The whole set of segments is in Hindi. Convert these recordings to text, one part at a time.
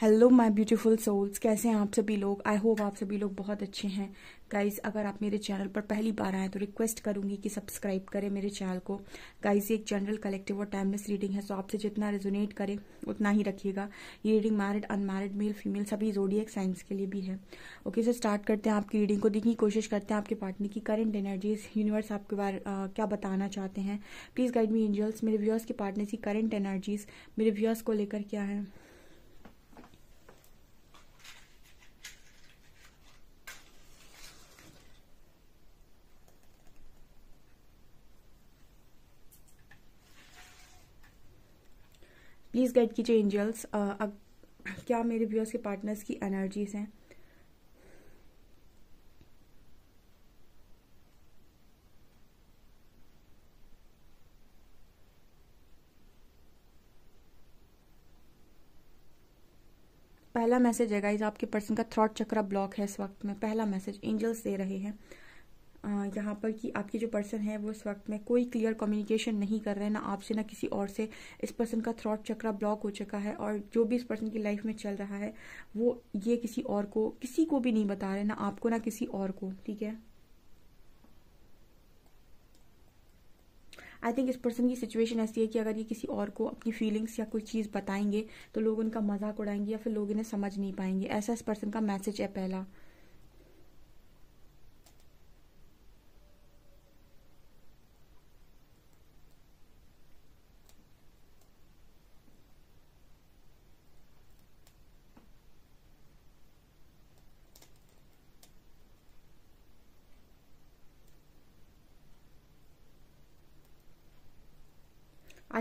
हेलो माय ब्यूटीफुल सोल्स कैसे हैं आप सभी लोग आई होप आप सभी लोग बहुत अच्छे हैं गाइस अगर आप मेरे चैनल पर पहली बार आए तो रिक्वेस्ट करूंगी कि सब्सक्राइब करें मेरे चैनल को गाइज एक जनरल कलेक्टिव और टाइमलेस रीडिंग है सो आपसे जितना रेजोनेट करे उतना ही रखिएगा ये reading married unmarried male female सभी जोडियक साइंस के लिए भी है ओके सर स्टार्ट करते हैं आपकी रीडिंग को देखने की कोशिश करते हैं आपके पार्टनर की करेंट एनर्जीज यूनिवर्स आपके बारे क्या बताना चाहते हैं प्लीज गाइड मी एंजल्स मेरे व्यूअर्स के पार्टनर की करेंट एनर्जीज मेरे व्यूअर्स को लेकर क्या है प्लीज़ गाइड कीजिए एंजल्स अब क्या मेरे व्यूअर्स के पार्टनर्स की एनर्जीज हैं पहला मैसेज है गाइज आपके पर्सन का थ्रॉट चक्रा ब्लॉक है इस वक्त में पहला मैसेज एंजल्स दे रहे हैं यहाँ पर कि आपके जो पर्सन है वो इस वक्त में कोई क्लियर कम्युनिकेशन नहीं कर रहे हैं ना आपसे ना किसी और से इस पर्सन का थ्रॉट चक्रा ब्लॉक हो चुका है और जो भी इस पर्सन की लाइफ में चल रहा है वो ये किसी और को किसी को भी नहीं बता रहे ना आपको ना किसी और को ठीक है आई थिंक इस पर्सन की सिचुएशन ऐसी है कि अगर ये किसी और को अपनी फीलिंग्स या कोई चीज़ बताएंगे तो लोग उनका मजाक उड़ाएंगे या फिर लोग इन्हें समझ नहीं पाएंगे ऐसा इस पर्सन का मैसेज है पहला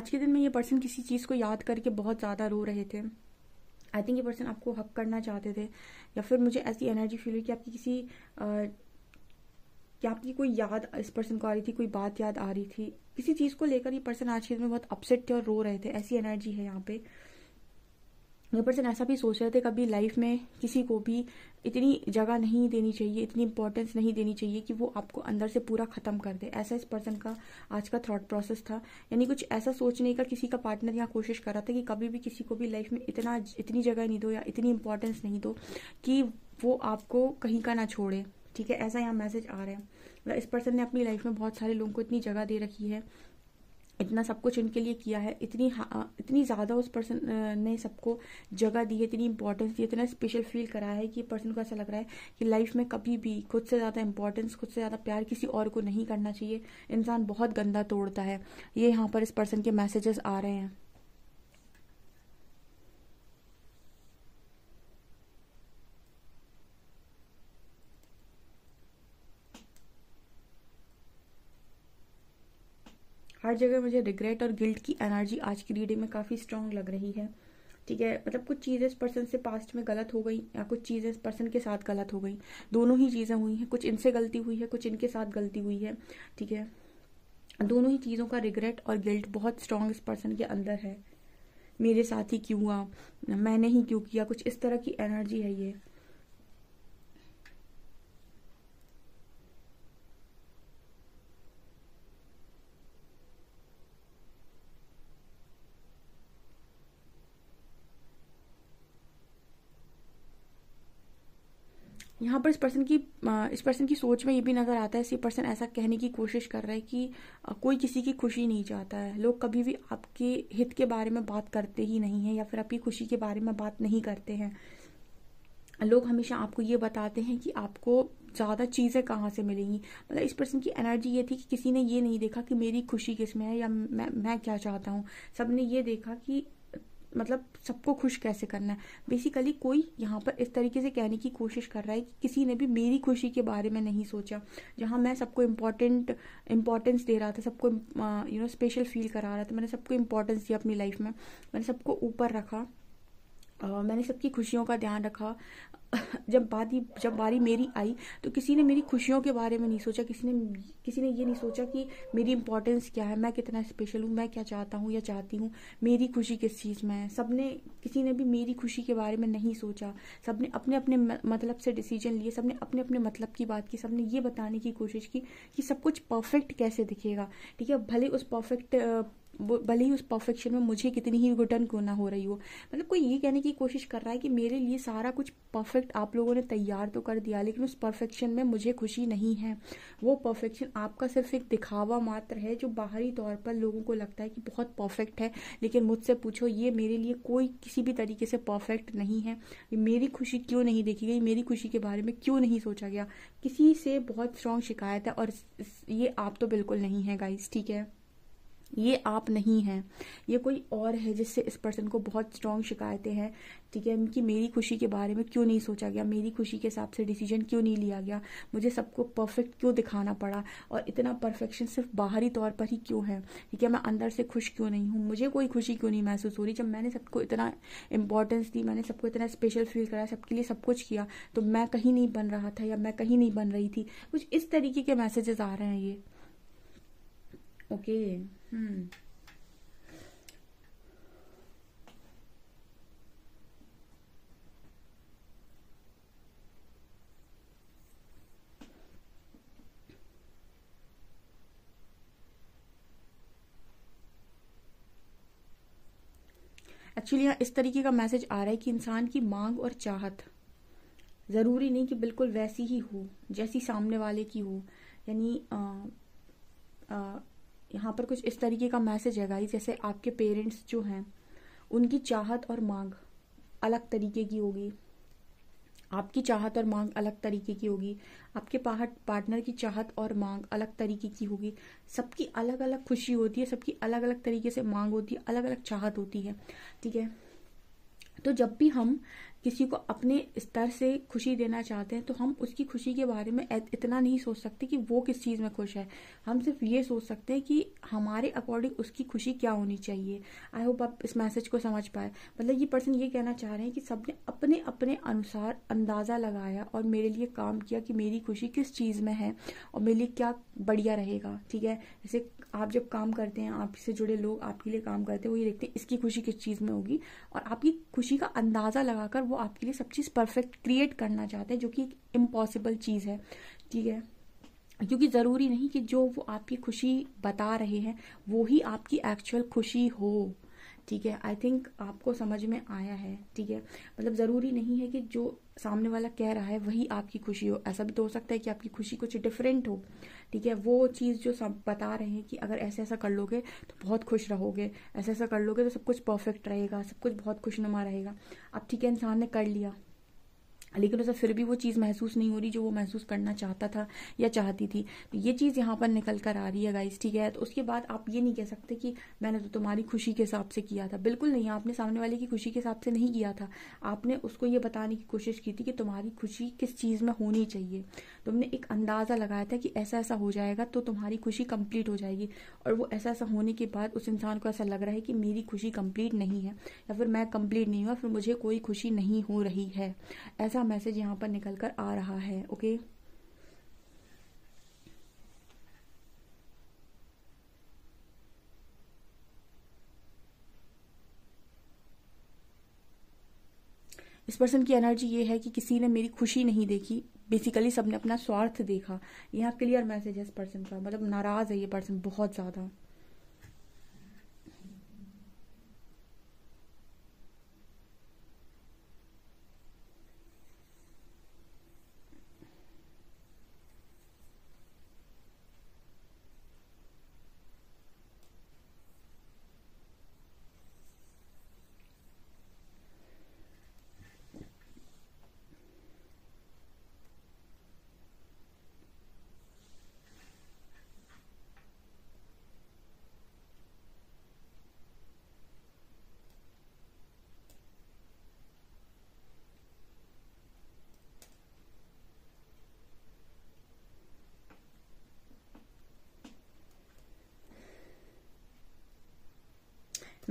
आज के दिन में ये पर्सन किसी चीज़ को याद करके बहुत ज़्यादा रो रहे थे आई थिंक ये पर्सन आपको हक करना चाहते थे या फिर मुझे ऐसी एनर्जी फील हुई कि आपकी किसी आ, कि आपकी कोई याद इस पर्सन को आ रही थी कोई बात याद आ रही थी किसी चीज़ को लेकर ये पर्सन आज के दिन में बहुत अपसेट थे और रो रहे थे ऐसी एनर्जी है यहाँ पर पर्सन ऐसा भी सोच रहे थे कभी लाइफ में किसी को भी इतनी जगह नहीं देनी चाहिए इतनी इंपॉर्टेंस नहीं देनी चाहिए कि वो आपको अंदर से पूरा खत्म कर दे ऐसा इस पर्सन का आज का थॉट प्रोसेस था यानी कुछ ऐसा सोचने का किसी का पार्टनर यहाँ कोशिश कर रहा था कि कभी भी किसी को भी लाइफ में इतना इतनी जगह नहीं दो या इतनी इंपॉर्टेंस नहीं दो कि वो आपको कहीं का ना छोड़े ठीक है ऐसा यहाँ मैसेज आ रहा है इस पर्सन ने अपनी लाइफ में बहुत सारे लोगों को इतनी जगह दे रखी है इतना सब कुछ इनके लिए किया है इतनी इतनी ज़्यादा उस पर्सन ने सबको जगह दी है इतनी इंपॉर्टेंस दी इतना स्पेशल फील कराया है कि पर्सन को ऐसा लग रहा है कि लाइफ में कभी भी खुद से ज़्यादा इंपॉर्टेंस खुद से ज़्यादा प्यार किसी और को नहीं करना चाहिए इंसान बहुत गंदा तोड़ता है ये यहाँ पर इस पर्सन के मैसेजेस आ रहे हैं हर जगह मुझे रिग्रेट और गिल्ट की एनर्जी आज की रीडिंग में काफ़ी स्ट्रांग लग रही है ठीक है मतलब कुछ चीज़ें इस पर्सन से पास्ट में गलत हो गई या कुछ चीज़ें इस पर्सन के साथ गलत हो गई दोनों ही चीज़ें हुई हैं कुछ इनसे गलती हुई है कुछ इनके साथ गलती हुई है ठीक है दोनों ही चीज़ों का रिग्रेट और गिल्ट बहुत स्ट्रांग इस पर्सन के अंदर है मेरे साथ ही क्यों हुआ मैंने ही क्यों किया कुछ इस तरह की एनर्जी है ये यहाँ पर इस पर्सन की इस पर्सन की सोच में ये भी नज़र आता है इस पर्सन ऐसा कहने की कोशिश कर रहा है कि कोई किसी की खुशी नहीं चाहता है लोग कभी भी आपके हित के बारे में बात करते ही नहीं है या फिर आपकी खुशी के बारे में बात नहीं करते हैं लोग हमेशा आपको ये बताते हैं कि आपको ज़्यादा चीज़ें कहाँ से मिलेंगी मतलब इस पर्सन की एनर्जी ये थी कि किसी ने ये नहीं देखा कि मेरी खुशी किस में है या मैं मैं क्या चाहता हूँ सब ने ये देखा कि मतलब सबको खुश कैसे करना है बेसिकली कोई यहाँ पर इस तरीके से कहने की कोशिश कर रहा है कि किसी ने भी मेरी खुशी के बारे में नहीं सोचा जहाँ मैं सबको इम्पोर्टेंट इम्पोर्टेंस दे रहा था सबको यू नो स्पेशल फील करा रहा था मैंने सबको इम्पोर्टेंस दिया अपनी लाइफ में मैंने सबको ऊपर रखा मैंने सबकी खुशियों का ध्यान रखा जब बारी जब बारी मेरी आई तो किसी ने मेरी खुशियों के बारे में नहीं सोचा किसी ने किसी ने ये नहीं सोचा कि मेरी इंपॉर्टेंस क्या है मैं कितना स्पेशल हूँ मैं क्या चाहता हूँ या चाहती हूँ मेरी खुशी किस चीज़ में है सब ने किसी ने भी मेरी खुशी के बारे में नहीं सोचा सब ने अपने अपने मतलब से डिसीजन लिए सब ने अपने अपने मतलब की बात की सबने ये बताने की कोशिश की कि सब कुछ परफेक्ट कैसे दिखेगा ठीक है भले उस परफेक्ट भले ही उस परफेक्शन में मुझे कितनी ही घुटन क्यों ना हो रही हो मतलब कोई ये कहने की कोशिश कर रहा है कि मेरे लिए सारा कुछ परफेक्ट आप लोगों ने तैयार तो कर दिया लेकिन उस परफेक्शन में मुझे खुशी नहीं है वो परफेक्शन आपका सिर्फ एक दिखावा मात्र है जो बाहरी तौर पर लोगों को लगता है कि बहुत परफेक्ट है लेकिन मुझसे पूछो ये मेरे लिए कोई किसी भी तरीके से परफेक्ट नहीं है मेरी खुशी क्यों नहीं देखी गई मेरी खुशी के बारे में क्यों नहीं सोचा गया किसी से बहुत स्ट्रांग शिकायत है और ये आप तो बिल्कुल नहीं है गाइस ठीक है ये आप नहीं हैं ये कोई और है जिससे इस पर्सन को बहुत स्ट्रांग शिकायतें हैं ठीक है कि मेरी खुशी के बारे में क्यों नहीं सोचा गया मेरी खुशी के हिसाब से डिसीजन क्यों नहीं लिया गया मुझे सबको परफेक्ट क्यों दिखाना पड़ा और इतना परफेक्शन सिर्फ बाहरी तौर पर ही क्यों है ठीक है मैं अंदर से खुश क्यों नहीं हूँ मुझे कोई खुशी क्यों नहीं महसूस हो रही जब मैंने सबको इतना इंपॉर्टेंस दी मैंने सबको इतना स्पेशल फील कराया सबके लिए सब कुछ किया तो मैं कहीं नहीं बन रहा था या मैं कहीं नहीं बन रही थी कुछ इस तरीके के मैसेजेस आ रहे हैं ये ओके okay. Hmm. हम्म। एक्चुअली इस तरीके का मैसेज आ रहा है कि इंसान की मांग और चाहत ज़रूरी नहीं कि बिल्कुल वैसी ही हो जैसी सामने वाले की हो यानी यहाँ पर कुछ इस तरीके का मैसेज है गाइज जैसे आपके पेरेंट्स जो हैं उनकी चाहत और मांग अलग तरीके की होगी आपकी चाहत और मांग अलग तरीके की होगी आपके पार्टनर की चाहत और मांग अलग तरीके की होगी सबकी अलग अलग खुशी होती है सबकी अलग अलग तरीके से मांग होती है अलग अलग चाहत होती है ठीक है तो जब भी हम किसी को अपने स्तर से खुशी देना चाहते हैं तो हम उसकी खुशी के बारे में इतना नहीं सोच सकते कि वो किस चीज़ में खुश है हम सिर्फ ये सोच सकते हैं कि हमारे अकॉर्डिंग उसकी खुशी क्या होनी चाहिए आई होप आप इस मैसेज को समझ पाए मतलब ये पर्सन ये कहना चाह रहे हैं कि सबने अपने अपने अनुसार अंदाज़ा लगाया और मेरे लिए काम किया कि मेरी खुशी किस चीज़ में है और मेरे लिए क्या बढ़िया रहेगा ठीक है जैसे आप जब काम करते हैं आपसे जुड़े लोग आपके लिए काम करते हैं वो ये देखते हैं इसकी खुशी किस चीज़ में होगी और आपकी खुशी का अंदाज़ा लगाकर वो आपके लिए सब चीज़ परफेक्ट क्रिएट करना चाहते हैं जो कि एक इम्पॉसिबल चीज़ है ठीक है क्योंकि ज़रूरी नहीं कि जो वो आपकी खुशी बता रहे हैं वो ही आपकी एक्चुअल खुशी हो ठीक है आई थिंक आपको समझ में आया है ठीक है मतलब ज़रूरी नहीं है कि जो सामने वाला कह रहा है वही आपकी खुशी हो ऐसा भी तो हो सकता है कि आपकी खुशी कुछ डिफरेंट हो ठीक है वो चीज़ जो सब बता रहे हैं कि अगर ऐसे ऐसा कर लोगे तो बहुत खुश रहोगे ऐसा ऐसा कर लोगे तो सब कुछ परफेक्ट रहेगा सब कुछ बहुत खुशनुमा रहेगा अब ठीक है इंसान ने कर लिया लेकिन उसे फिर भी वो चीज़ महसूस नहीं हो रही जो वो महसूस करना चाहता था या चाहती थी तो ये चीज़ यहाँ पर निकल कर आ रही है गाइस ठीक है तो उसके बाद आप ये नहीं कह सकते कि मैंने तो तुम्हारी खुशी के हिसाब से किया था बिल्कुल नहीं आपने सामने वाले की खुशी के हिसाब से नहीं किया था आपने उसको ये बताने की कोशिश की थी कि तुम्हारी खुशी किस चीज़ में होनी चाहिए तुमने एक अंदाज़ा लगाया था कि ऐसा ऐसा हो जाएगा तो तुम्हारी खुशी कंप्लीट हो जाएगी और वो ऐसा ऐसा होने के बाद उस इंसान को ऐसा लग रहा है कि मेरी खुशी कंप्लीट नहीं है या फिर मैं कंप्लीट नहीं हुआ फिर मुझे कोई खुशी नहीं हो रही है ऐसा मैसेज यहाँ पर निकल कर आ रहा है ओके इस पर्सन की एनर्जी ये है कि किसी ने मेरी खुशी नहीं देखी बेसिकली सबने अपना स्वार्थ देखा यहाँ क्लियर मैसेज है इस पर्सन का मतलब नाराज है ये पर्सन बहुत ज़्यादा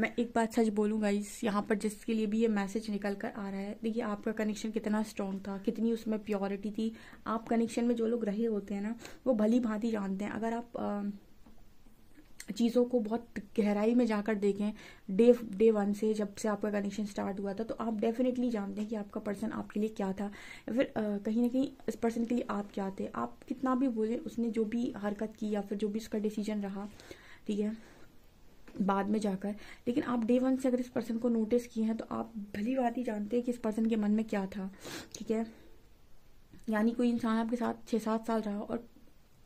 मैं एक बात सच बोलूंगा इस यहाँ पर जिसके लिए भी ये मैसेज निकल कर आ रहा है देखिए आपका कनेक्शन कितना स्ट्रॉन्ग था कितनी उसमें प्योरिटी थी आप कनेक्शन में जो लोग रहे होते हैं ना वो भली भांति जानते हैं अगर आप चीज़ों को बहुत गहराई में जाकर देखें डे डे वन से जब से आपका कनेक्शन स्टार्ट हुआ था तो आप डेफिनेटली जानते हैं कि आपका पर्सन आपके लिए क्या था या फिर कहीं ना कहीं इस पर्सन के लिए आप क्या थे आप कितना भी बोले उसने जो भी हरकत की या फिर जो भी उसका डिसीजन रहा ठीक है बाद में जाकर लेकिन आप डे वन से अगर इस पर्सन को नोटिस किए हैं तो आप भली बात ही जानते हैं कि इस पर्सन के मन में क्या था ठीक है यानी कोई इंसान आपके साथ छः सात साल रहा और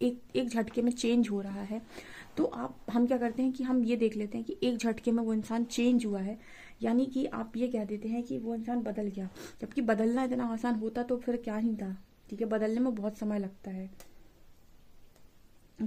एक एक झटके में चेंज हो रहा है तो आप हम क्या करते हैं कि हम ये देख लेते हैं कि एक झटके में वो इंसान चेंज हुआ है यानी कि आप ये कह देते हैं कि वो इंसान बदल गया जबकि बदलना इतना आसान होता तो फिर क्या ही था ठीक है बदलने में बहुत समय लगता है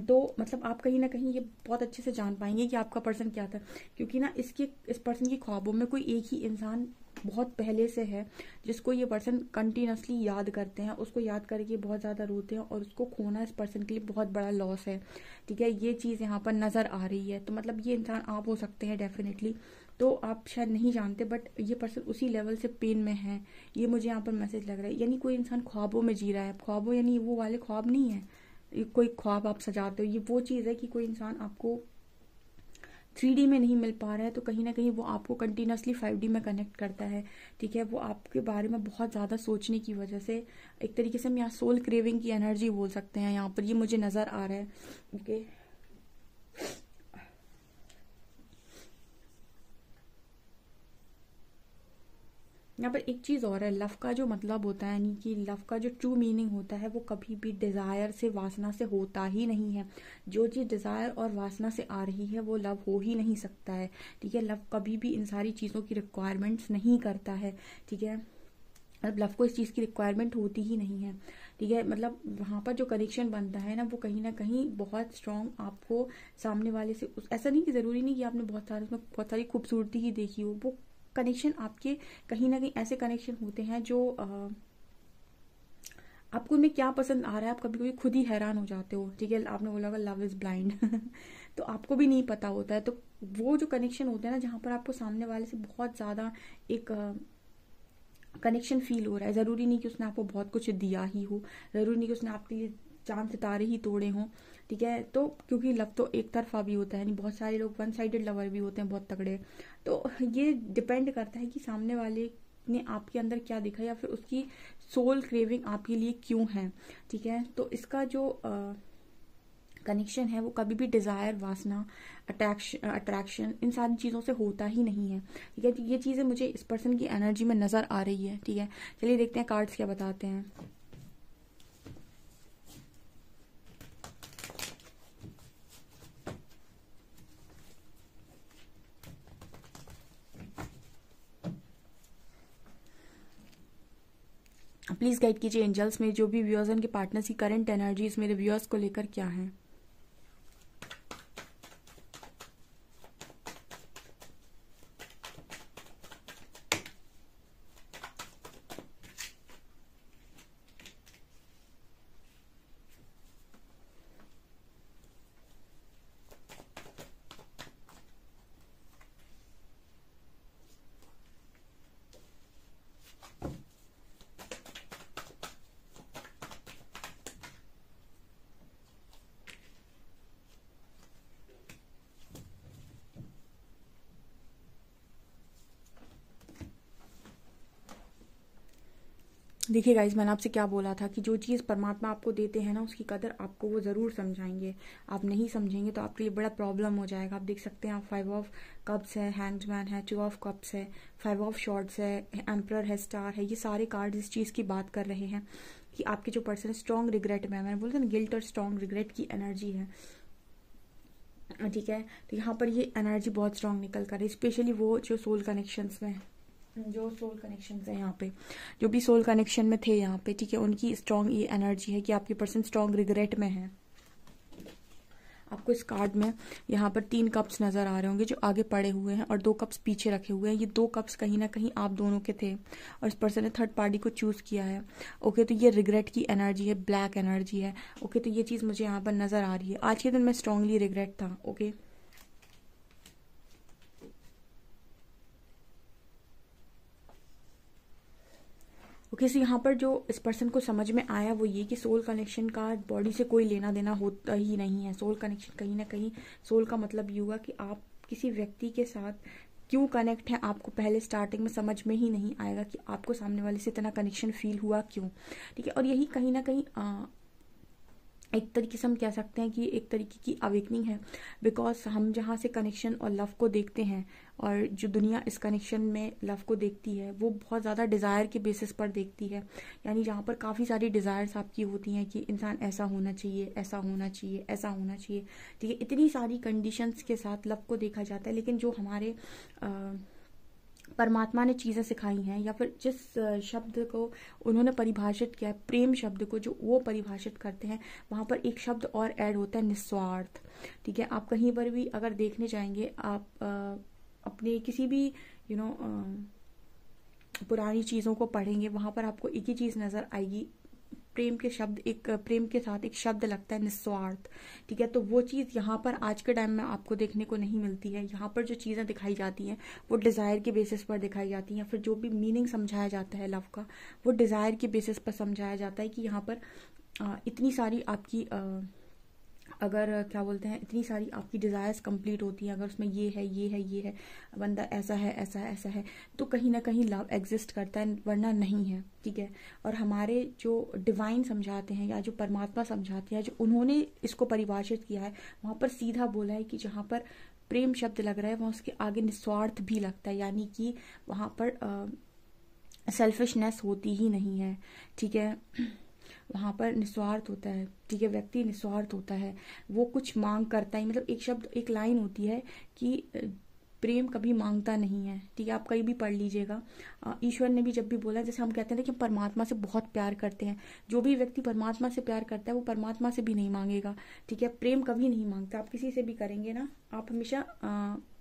तो मतलब आप कहीं ना कहीं ये बहुत अच्छे से जान पाएंगे कि आपका पर्सन क्या था क्योंकि ना इसके इस पर्सन की ख्वाबों में कोई एक ही इंसान बहुत पहले से है जिसको ये पर्सन कंटिन्यूसली याद करते हैं उसको याद करके बहुत ज़्यादा रोते हैं और उसको खोना इस पर्सन के लिए बहुत बड़ा लॉस है ठीक है ये चीज़ यहाँ पर नज़र आ रही है तो मतलब ये इंसान आप हो सकते हैं डेफिनेटली तो आप शायद नहीं जानते बट ये पर्सन उसी लेवल से पेन में है ये मुझे यहाँ पर मैसेज लग रहा है यानी कोई इंसान ख्वाबों में जी रहा है ख्वाबों यानी वो वाले ख्वाब नहीं है कोई ख्वाब आप सजाते हो ये वो चीज़ है कि कोई इंसान आपको थ्री में नहीं मिल पा रहा है तो कहीं ना कहीं वो आपको कंटिन्यूसली फाइव में कनेक्ट करता है ठीक है वो आपके बारे में बहुत ज़्यादा सोचने की वजह से एक तरीके से हम यहाँ सोल क्रेविंग की एनर्जी बोल सकते हैं यहाँ पर ये मुझे नज़र आ रहा है ओके okay? यहाँ पर एक चीज़ और है लव का जो मतलब होता है यानी कि लव का जो ट्रू मीनिंग होता है वो कभी भी डिज़ायर से वासना से होता ही नहीं है जो चीज़ डिज़ायर और वासना से आ रही है वो लव हो ही नहीं सकता है ठीक है लव कभी भी इन सारी चीज़ों की रिक्वायरमेंट्स नहीं करता है ठीक है मतलब लव को इस चीज़ की रिक्वायरमेंट होती ही नहीं है ठीक है मतलब वहाँ पर जो कनेक्शन बनता है ना वो कहीं ना कहीं बहुत स्ट्रांग आपको सामने वाले से उस ऐसा नहीं कि ज़रूरी नहीं कि आपने बहुत सारे उसमें बहुत सारी खूबसूरती ही देखी हो वो कनेक्शन आपके कहीं ना कहीं ऐसे कनेक्शन होते हैं जो आपको उनमें क्या पसंद आ रहा है आप कभी कभी खुद ही हैरान हो जाते हो ठीक है आपने बोला होगा लव इज ब्लाइंड तो आपको भी नहीं पता होता है तो वो जो कनेक्शन होता है ना जहाँ पर आपको सामने वाले से बहुत ज़्यादा एक कनेक्शन फील हो रहा है ज़रूरी नहीं कि उसने आपको बहुत कुछ दिया ही हो ज़रूरी नहीं कि उसने आपके लिए चांद सितारे ही तोड़े हों ठीक है तो क्योंकि लव तो एक तरफा भी होता है यानी बहुत सारे लोग वन साइडेड लवर भी होते हैं बहुत तगड़े तो ये डिपेंड करता है कि सामने वाले ने आपके अंदर क्या देखा या फिर उसकी सोल क्रेविंग आपके लिए क्यों है ठीक है तो इसका जो कनेक्शन है वो कभी भी डिज़ायर वासना अट्रैक्शन अट्रैक्शन इन सारी चीज़ों से होता ही नहीं है ठीक है तो ये चीज़ें मुझे इस पर्सन की एनर्जी में नज़र आ रही है ठीक है चलिए देखते हैं कार्ड्स क्या बताते हैं प्लीज़ गाइड कीजिए एंजल्स में जो भी व्यूअर्स हैं उनके पार्टनर्स की करंट एनर्जीज मेरे व्यूअर्स को लेकर क्या हैं देखिए गाइज मैंने आपसे क्या बोला था कि जो चीज़ परमात्मा आपको देते हैं ना उसकी कदर आपको वो ज़रूर समझाएंगे आप नहीं समझेंगे तो आपके लिए बड़ा प्रॉब्लम हो जाएगा आप देख सकते हैं आप फाइव ऑफ कप्स है मैन है टू ऑफ कप्स है फाइव ऑफ शॉर्ट्स है एम्प्रर है स्टार है ये सारे कार्ड इस चीज़ की बात कर रहे हैं कि आपके जो पर्सन है स्ट्रॉन्ग रिग्रेट में है मैंने बोला था ना गिल्ट और स्ट्रॉन्ग रिग्रेट की एनर्जी है ठीक है तो यहाँ पर ये एनर्जी बहुत स्ट्रांग निकल कर रही है स्पेशली वो जो सोल कनेक्शंस में है जो सोल कनेक्शन है यहाँ पे जो भी सोल कनेक्शन में थे यहाँ पे ठीक है उनकी स्ट्रांग ये एनर्जी है कि आपके पर्सन स्ट्रांग रिग्रेट में है आपको इस कार्ड में यहाँ पर तीन कप्स नजर आ रहे होंगे जो आगे पड़े हुए हैं और दो कप्स पीछे रखे हुए हैं ये दो कप्स कहीं ना कहीं आप दोनों के थे और इस पर्सन ने थर्ड पार्टी को चूज किया है ओके तो ये रिग्रेट की एनर्जी है ब्लैक एनर्जी है ओके तो ये चीज मुझे यहाँ पर नजर आ रही है आज के दिन मैं स्ट्रांगली रिग्रेट था ओके ओके सो यहाँ पर जो इस पर्सन को समझ में आया वो ये कि सोल कनेक्शन का बॉडी से कोई लेना देना होता ही नहीं है सोल कनेक्शन कहीं ना कहीं सोल का मतलब ये हुआ कि आप किसी व्यक्ति के साथ क्यों कनेक्ट है आपको पहले स्टार्टिंग में समझ में ही नहीं आएगा कि आपको सामने वाले से इतना कनेक्शन फील हुआ क्यों ठीक है और यही कहीं ना कहीं एक तरीके से हम कह सकते हैं कि एक तरीके की अवेकनिंग है बिकॉज हम जहाँ से कनेक्शन और लव को देखते हैं और जो दुनिया इस कनेक्शन में लव को देखती है वो बहुत ज़्यादा डिज़ायर के बेसिस पर देखती है यानी जहाँ पर काफ़ी सारी डिज़ायर्स आपकी होती हैं कि इंसान ऐसा होना चाहिए ऐसा होना चाहिए ऐसा होना चाहिए ठीक है इतनी सारी कंडीशंस के साथ लव को देखा जाता है लेकिन जो हमारे आ, परमात्मा ने चीज़ें सिखाई हैं या फिर जिस शब्द को उन्होंने परिभाषित किया है प्रेम शब्द को जो वो परिभाषित करते हैं वहाँ पर एक शब्द और ऐड होता है निस्वार्थ ठीक है आप कहीं पर भी अगर देखने जाएंगे आप आ, अपने किसी भी यू you नो know, पुरानी चीज़ों को पढ़ेंगे वहाँ पर आपको एक ही चीज़ नज़र आएगी प्रेम के शब्द एक प्रेम के साथ एक शब्द लगता है निस्वार्थ ठीक है तो वो चीज़ यहाँ पर आज के टाइम में आपको देखने को नहीं मिलती है यहाँ पर जो चीज़ें दिखाई जाती हैं वो डिज़ायर के बेसिस पर दिखाई जाती हैं फिर जो भी मीनिंग समझाया जाता है लव का वो डिज़ायर के बेसिस पर समझाया जाता है कि यहाँ पर इतनी सारी आपकी अगर क्या बोलते हैं इतनी सारी आपकी डिज़ायर्स कंप्लीट होती हैं अगर उसमें ये है ये है ये है बंदा ऐसा है ऐसा है ऐसा है तो कहीं ना कहीं लव एग्जिस्ट करता है वरना नहीं है ठीक है और हमारे जो डिवाइन समझाते हैं या जो परमात्मा समझाते हैं जो उन्होंने इसको परिभाषित किया है वहाँ पर सीधा बोला है कि जहाँ पर प्रेम शब्द लग रहा है वहाँ उसके आगे निस्वार्थ भी लगता है यानी कि वहाँ पर सेल्फिशनेस होती ही नहीं है ठीक है वहाँ पर निस्वार्थ होता है ठीक है व्यक्ति निस्वार्थ होता है वो कुछ मांग करता ही मतलब एक शब्द एक लाइन होती है कि प्रेम कभी मांगता नहीं है ठीक है आप कहीं भी पढ़ लीजिएगा ईश्वर ने भी जब भी बोला जैसे हम कहते हैं कि हम परमात्मा से बहुत प्यार करते हैं जो भी व्यक्ति परमात्मा से प्यार करता है वो परमात्मा से भी नहीं मांगेगा ठीक है प्रेम कभी नहीं मांगता आप किसी से भी करेंगे ना आप हमेशा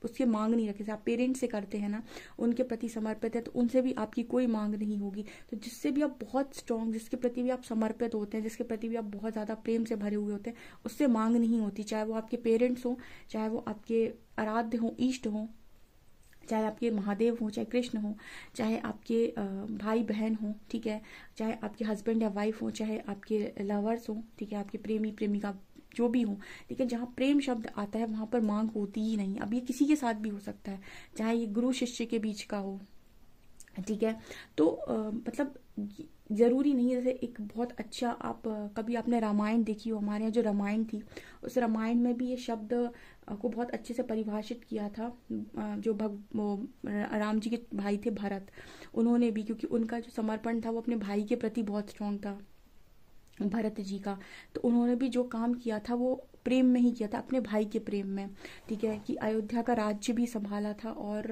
उसके मांग नहीं रखें आप पेरेंट्स से करते हैं ना उनके प्रति समर्पित है तो उनसे भी आपकी कोई मांग नहीं होगी तो जिससे भी आप बहुत स्ट्रांग जिसके प्रति भी आप समर्पित होते हैं जिसके प्रति भी आप बहुत ज़्यादा प्रेम से भरे हुए होते हैं उससे मांग नहीं होती चाहे वो आपके पेरेंट्स हों चाहे वो आपके आराध्य हों ईष्ट हों चाहे आपके महादेव हों चाहे कृष्ण हों चाहे आपके भाई बहन हो ठीक है चाहे आपके हस्बैंड या वाइफ हो चाहे आपके लवर्स हों ठीक है आपके प्रेमी प्रेमिका जो भी हो लेकिन जहाँ प्रेम शब्द आता है वहां पर मांग होती ही नहीं अब ये किसी के साथ भी हो सकता है चाहे ये गुरु शिष्य के बीच का हो ठीक है तो आ, मतलब जरूरी नहीं जैसे एक बहुत अच्छा आप कभी आपने रामायण देखी हो हमारे यहाँ जो रामायण थी उस रामायण में भी ये शब्द को बहुत अच्छे से परिभाषित किया था जो भग राम जी के भाई थे भरत उन्होंने भी क्योंकि उनका जो समर्पण था वो अपने भाई के प्रति बहुत स्ट्रांग था भरत जी का तो उन्होंने भी जो काम किया था वो प्रेम में ही किया था अपने भाई के प्रेम में ठीक है कि अयोध्या का राज्य भी संभाला था और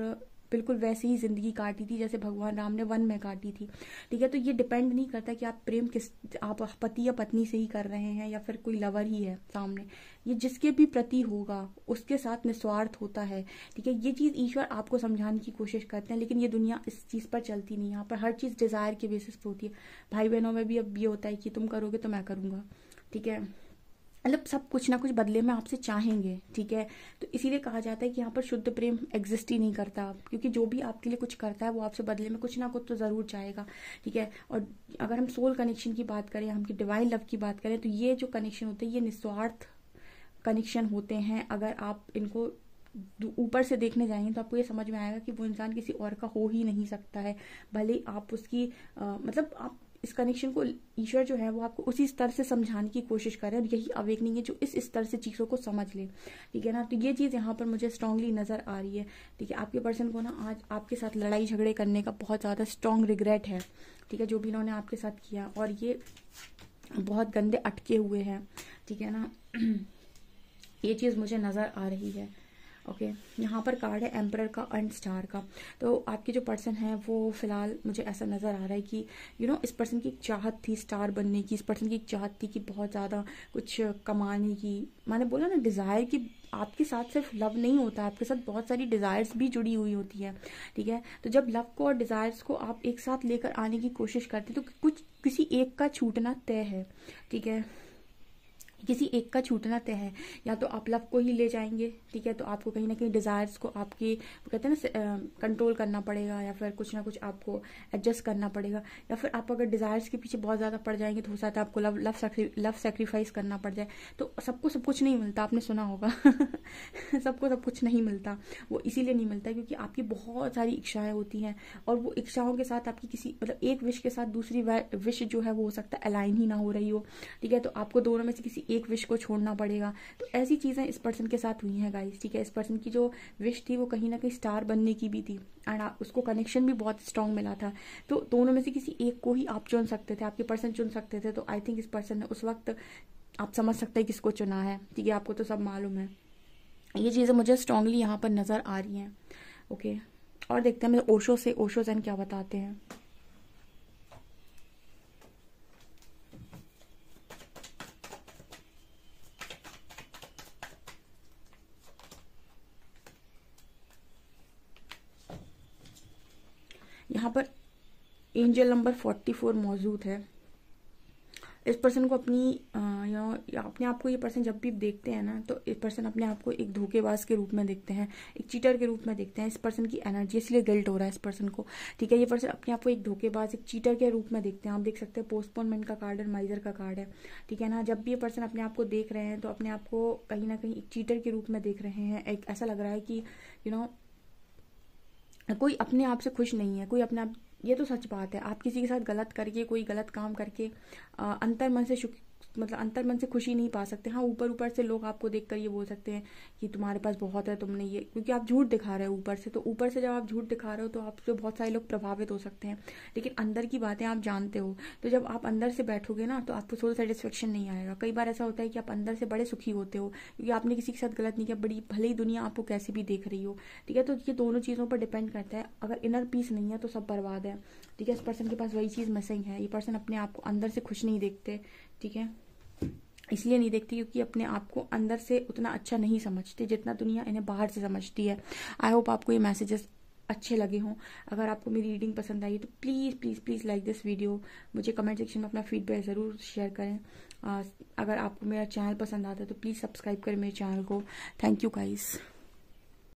बिल्कुल वैसी ही जिंदगी काटी थी जैसे भगवान राम ने वन में काटी थी ठीक है तो ये डिपेंड नहीं करता कि आप प्रेम किस आप पति या पत्नी से ही कर रहे हैं या फिर कोई लवर ही है सामने ये जिसके भी प्रति होगा उसके साथ निस्वार्थ होता है ठीक है ये चीज ईश्वर आपको समझाने की कोशिश करते हैं लेकिन ये दुनिया इस चीज पर चलती नहीं यहाँ पर हर चीज डिजायर के बेसिस पर होती है भाई बहनों में भी अब ये होता है कि तुम करोगे तो मैं करूंगा ठीक है मतलब सब कुछ ना कुछ बदले में आपसे चाहेंगे ठीक है तो इसीलिए कहा जाता है कि यहाँ पर शुद्ध प्रेम एग्जिस्ट ही नहीं करता क्योंकि जो भी आपके लिए कुछ करता है वो आपसे बदले में कुछ ना कुछ तो ज़रूर चाहेगा ठीक है और अगर हम सोल कनेक्शन की बात करें हम की डिवाइन लव की बात करें तो ये जो कनेक्शन होते हैं ये निस्वार्थ कनेक्शन होते हैं अगर आप इनको ऊपर से देखने जाएंगे तो आपको ये समझ में आएगा कि वो इंसान किसी और का हो ही नहीं सकता है भले आप उसकी आ, मतलब आप इस कनेक्शन को ईश्वर जो है वो आपको उसी स्तर से समझाने की कोशिश करें और यही अवेकनिंग है जो इस स्तर से चीज़ों को समझ ले ठीक है ना तो ये चीज़ यहाँ पर मुझे स्ट्रांगली नज़र आ रही है ठीक है आपके पर्सन को ना आज आपके साथ लड़ाई झगड़े करने का बहुत ज़्यादा स्ट्रांग रिग्रेट है ठीक है जो भी इन्होंने आपके साथ किया और ये बहुत गंदे अटके हुए हैं ठीक है ना ये चीज़ मुझे नज़र आ रही है ओके okay. यहाँ पर कार्ड है एम्पर का एंड स्टार का तो आपकी जो पर्सन है वो फिलहाल मुझे ऐसा नज़र आ रहा है कि यू you नो know, इस पर्सन की चाहत थी स्टार बनने की इस पर्सन की चाहत थी कि बहुत ज़्यादा कुछ कमाने की मैंने बोला ना डिज़ायर की आपके साथ सिर्फ लव नहीं होता है आपके साथ बहुत सारी डिज़ायर्स भी जुड़ी हुई होती है ठीक है तो जब लव को और डिज़ायर्स को आप एक साथ लेकर आने की कोशिश करते तो कुछ किसी एक का छूटना तय है ठीक है किसी एक का छूटना तय है या तो आप लव को ही ले जाएंगे ठीक है तो आपको कहीं ना कहीं डिजायर्स को आपके कहते हैं ना कंट्रोल करना पड़ेगा या फिर कुछ ना कुछ आपको एडजस्ट करना पड़ेगा या फिर आप अगर डिजायर्स के पीछे बहुत ज़्यादा पड़ जाएंगे तो हो सकता है आपको लव लव लव सेक्रीफाइस करना पड़ जाए तो सबको सब कुछ नहीं मिलता आपने सुना होगा सबको सब कुछ नहीं मिलता वो इसीलिए नहीं मिलता क्योंकि आपकी बहुत सारी इच्छाएं होती हैं और वो इच्छाओं के साथ आपकी किसी मतलब एक विश के साथ दूसरी विश जो है वो हो सकता है अलाइन ही ना हो रही हो ठीक है तो आपको दोनों में से किसी एक विश को छोड़ना पड़ेगा तो ऐसी चीज़ें इस पर्सन के साथ हुई हैं गाइस ठीक है इस पर्सन की जो विश थी वो कहीं ना कहीं स्टार बनने की भी थी एंड उसको कनेक्शन भी बहुत स्ट्रांग मिला था तो दोनों में से किसी एक को ही आप चुन सकते थे आपके पर्सन चुन सकते थे तो आई थिंक इस पर्सन ने उस वक्त आप समझ सकते हैं किसको चुना है ठीक है आपको तो सब मालूम है ये चीज़ें मुझे स्ट्रांगली यहाँ पर नज़र आ रही हैं ओके और देखते हैं मैं ओशो से ओशो जैन क्या बताते हैं यहाँ पर एंजल नंबर फोर्टी फोर मौजूद है इस पर्सन को अपनी यू नो अपने आप को ये पर्सन जब भी देखते हैं ना तो इस पर्सन अपने आप को एक धोखेबाज के रूप में देखते हैं एक चीटर के रूप में देखते हैं इस पर्सन की एनर्जी इसलिए गिल्ट हो रहा है इस पर्सन को ठीक है ये पर्सन अपने आप को एक धोखेबाज एक चीटर के रूप में देखते हैं आप देख सकते हैं पोस्टपोनमेंट का कार्ड और माइजर का कार्ड है ठीक है ना जब भी ये पर्सन अपने आप को देख रहे हैं तो अपने आप को कहीं ना कहीं एक चीटर के रूप में देख रहे हैं एक ऐसा लग रहा है कि यू you नो know, कोई अपने आप से खुश नहीं है कोई अपने आप ये तो सच बात है आप किसी के साथ गलत करके कोई गलत काम करके अंतर मन से मतलब अंतर मन से खुशी नहीं पा सकते हाँ ऊपर ऊपर से लोग आपको देखकर ये बोल सकते हैं कि तुम्हारे पास बहुत है तुमने ये क्योंकि आप झूठ दिखा रहे हो ऊपर से तो ऊपर से जब आप झूठ दिखा रहे हो तो आपसे बहुत सारे लोग प्रभावित हो सकते हैं लेकिन अंदर की बातें आप जानते हो तो जब आप अंदर से बैठोगे ना तो आपको सोल सेटिस्फेक्शन नहीं आएगा कई बार ऐसा होता है कि आप अंदर से बड़े सुखी होते हो क्योंकि आपने किसी के साथ गलत नहीं किया बड़ी भले ही दुनिया आपको कैसी भी देख रही हो ठीक है तो ये दोनों चीज़ों पर डिपेंड करता है अगर इनर पीस नहीं है तो सब बर्बाद है ठीक है इस पर्सन के पास वही चीज़ मिसिंग है ये पर्सन अपने आप को अंदर से खुश नहीं देखते ठीक है इसलिए नहीं देखती क्योंकि अपने आप को अंदर से उतना अच्छा नहीं समझते जितना दुनिया इन्हें बाहर से समझती है आई होप आपको ये मैसेजेस अच्छे लगे हों अगर आपको मेरी रीडिंग पसंद आई तो please please please like this video मुझे कमेंट सेक्शन में अपना फीडबैक ज़रूर शेयर करें अगर आपको मेरा चैनल पसंद आता है तो प्लीज़ सब्सक्राइब करें मेरे चैनल को थैंक यू गाइज़